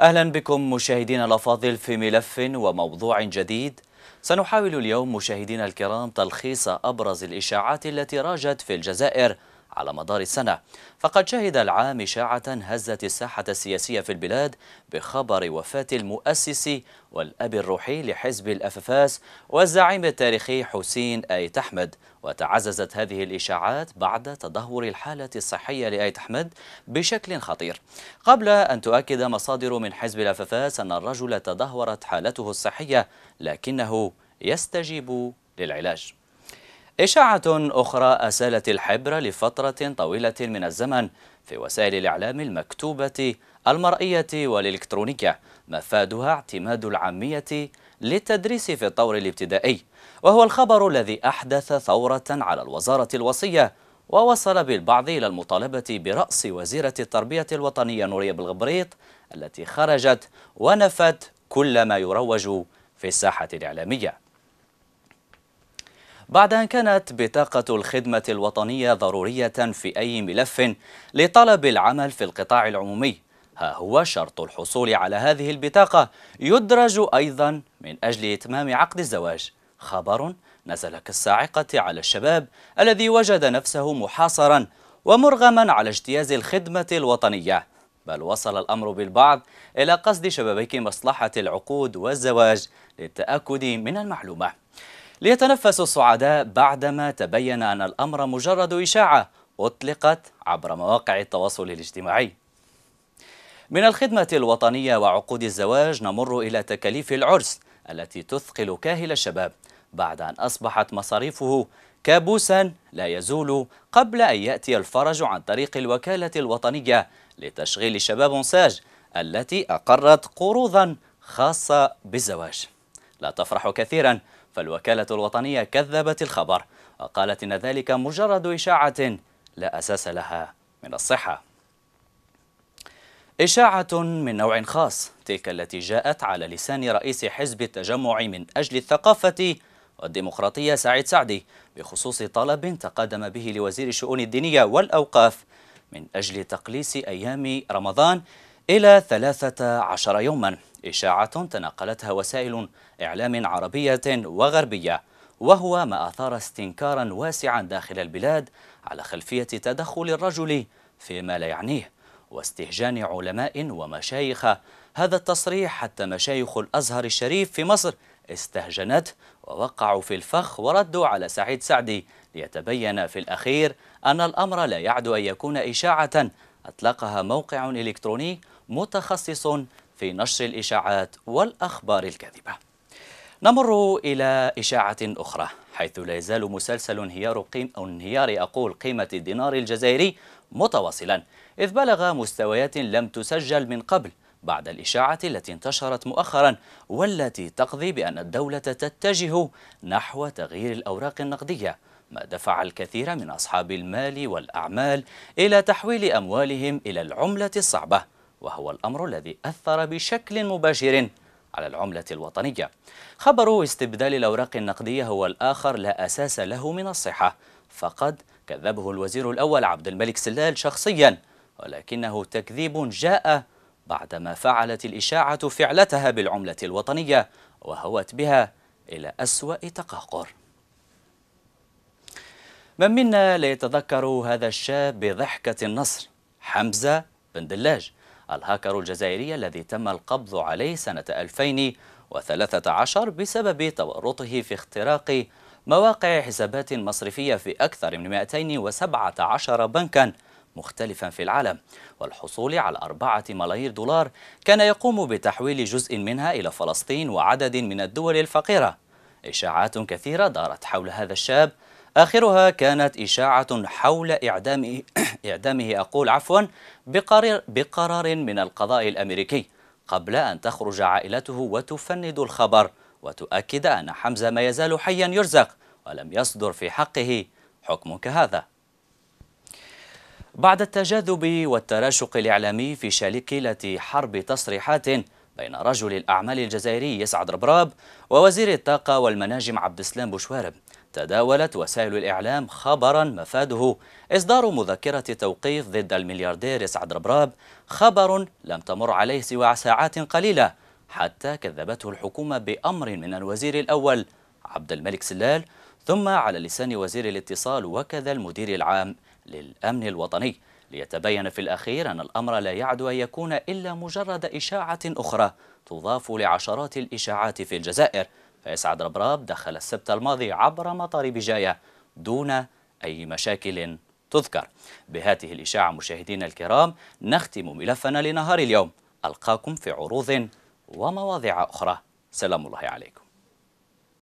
أهلا بكم مشاهدينا الأفاضل في ملف وموضوع جديد سنحاول اليوم مشاهدينا الكرام تلخيص أبرز الإشاعات التي راجت في الجزائر على مدار السنة فقد شهد العام إشاعة هزت الساحة السياسية في البلاد بخبر وفاة المؤسس والأب الروحي لحزب الأففاس والزعيم التاريخي حسين آيت أحمد وتعززت هذه الإشاعات بعد تدهور الحالة الصحية لآيت أحمد بشكل خطير قبل أن تؤكد مصادر من حزب الأففاس أن الرجل تدهورت حالته الصحية لكنه يستجيب للعلاج إشاعة أخرى أسالت الحبر لفترة طويلة من الزمن في وسائل الإعلام المكتوبة المرئية والإلكترونية مفادها اعتماد العامية للتدريس في الطور الابتدائي وهو الخبر الذي أحدث ثورة على الوزارة الوصية ووصل بالبعض إلى المطالبة برأس وزيرة التربية الوطنية نورية بالغبريط التي خرجت ونفت كل ما يروج في الساحة الإعلامية بعد أن كانت بطاقة الخدمة الوطنية ضرورية في أي ملف لطلب العمل في القطاع العمومي ها هو شرط الحصول على هذه البطاقة يدرج أيضا من أجل إتمام عقد الزواج خبر نزل كالصاعقة على الشباب الذي وجد نفسه محاصرا ومرغما على اجتياز الخدمة الوطنية بل وصل الأمر بالبعض إلى قصد شبابيك مصلحة العقود والزواج للتأكد من المعلومة ليتنفس الصعداء بعدما تبين أن الأمر مجرد إشاعة أطلقت عبر مواقع التواصل الاجتماعي من الخدمة الوطنية وعقود الزواج نمر إلى تكاليف العرس التي تثقل كاهل الشباب بعد أن أصبحت مصاريفه كابوسا لا يزول قبل أن يأتي الفرج عن طريق الوكالة الوطنية لتشغيل شباب ساج التي أقرت قروضا خاصة بالزواج لا تفرح كثيرا فالوكالة الوطنية كذبت الخبر وقالت إن ذلك مجرد إشاعة لا أساس لها من الصحة إشاعة من نوع خاص تلك التي جاءت على لسان رئيس حزب التجمع من أجل الثقافة والديمقراطية سعيد سعدي بخصوص طلب تقدم به لوزير الشؤون الدينية والأوقاف من أجل تقليص أيام رمضان إلى 13 يوما إشاعة تناقلتها وسائل إعلام عربية وغربية وهو ما أثار استنكارا واسعا داخل البلاد على خلفية تدخل الرجل فيما لا يعنيه واستهجان علماء ومشايخ هذا التصريح حتى مشايخ الأزهر الشريف في مصر استهجنته ووقعوا في الفخ وردوا على سعيد سعدي ليتبين في الأخير أن الأمر لا يعد أن يكون إشاعة أطلقها موقع إلكتروني متخصص في نشر الإشاعات والأخبار الكاذبة نمر إلى إشاعة أخرى حيث لا يزال مسلسل انهيار قيم انهيار أقول قيمة الدينار الجزائري متواصلا إذ بلغ مستويات لم تسجل من قبل بعد الإشاعة التي انتشرت مؤخرا والتي تقضي بأن الدولة تتجه نحو تغيير الأوراق النقدية ما دفع الكثير من أصحاب المال والأعمال إلى تحويل أموالهم إلى العملة الصعبة وهو الأمر الذي أثر بشكل مباشر على العملة الوطنية خبر استبدال الأوراق النقدية هو الآخر لا أساس له من الصحة فقد كذبه الوزير الأول عبد الملك سلال شخصيا ولكنه تكذيب جاء بعدما فعلت الإشاعة فعلتها بالعملة الوطنية وهوت بها إلى أسوأ تقهقر من منا لا يتذكر هذا الشاب بضحكة النصر حمزة بن دلاج الهاكر الجزائري الذي تم القبض عليه سنة 2013 بسبب تورطه في اختراق مواقع حسابات مصرفية في أكثر من 217 بنكاً مختلفا في العالم والحصول على أربعة ملايير دولار كان يقوم بتحويل جزء منها إلى فلسطين وعدد من الدول الفقيرة إشاعات كثيرة دارت حول هذا الشاب آخرها كانت إشاعة حول إعدام إعدامه أقول عفوا بقرار, بقرار من القضاء الأمريكي قبل أن تخرج عائلته وتفند الخبر وتؤكد أن حمزة ما يزال حيا يرزق ولم يصدر في حقه حكم كهذا بعد التجاذب والتراشق الإعلامي في شاكلة حرب تصريحات بين رجل الأعمال الجزائري يسعد ربراب ووزير الطاقة والمناجم عبد السلام بوشوارب تداولت وسائل الإعلام خبرا مفاده إصدار مذكرة توقيف ضد الملياردير سعد ربراب خبر لم تمر عليه سوى ساعات قليلة حتى كذبته الحكومة بأمر من الوزير الأول عبد الملك سلال ثم على لسان وزير الاتصال وكذا المدير العام للأمن الوطني ليتبين في الأخير أن الأمر لا يعدو أن يكون إلا مجرد إشاعة أخرى تضاف لعشرات الإشاعات في الجزائر سعد ربراب دخل السبت الماضي عبر مطار بجاية دون أي مشاكل تذكر بهذه الإشاعة مشاهدينا الكرام نختم ملفنا لنهار اليوم ألقاكم في عروض ومواضيع أخرى سلام الله عليكم